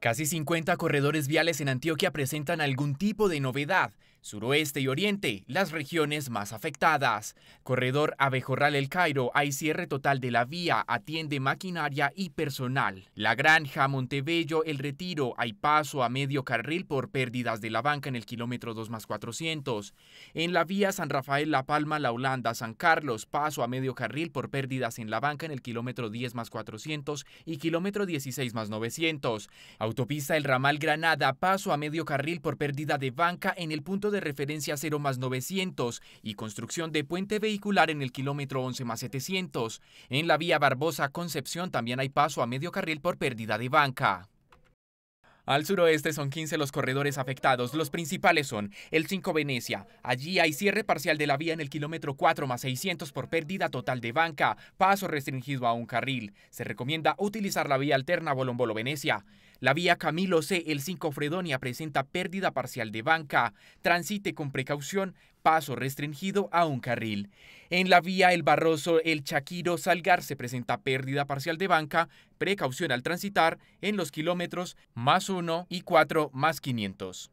Casi 50 corredores viales en Antioquia presentan algún tipo de novedad. Suroeste y Oriente, las regiones más afectadas. Corredor Abejorral El Cairo, hay cierre total de la vía, atiende maquinaria y personal. La Granja, Montebello, El Retiro, hay paso a medio carril por pérdidas de la banca en el kilómetro 2 más 400. En la vía San Rafael, La Palma, La Holanda, San Carlos, paso a medio carril por pérdidas en la banca en el kilómetro 10 más 400 y kilómetro 16 más 900. Autopista El Ramal Granada, paso a medio carril por pérdida de banca en el punto de referencia 0 más 900 y construcción de puente vehicular en el kilómetro 11 más 700. En la vía Barbosa-Concepción también hay paso a medio carril por pérdida de banca. Al suroeste son 15 los corredores afectados. Los principales son el 5 Venecia. Allí hay cierre parcial de la vía en el kilómetro 4 más 600 por pérdida total de banca, paso restringido a un carril. Se recomienda utilizar la vía alterna Bolombolo-Venecia. La vía Camilo C. El 5 Fredonia presenta pérdida parcial de banca. Transite con precaución, paso restringido a un carril. En la vía El Barroso El Chaquiro Salgar se presenta pérdida parcial de banca, precaución al transitar en los kilómetros más 1 y 4 más 500.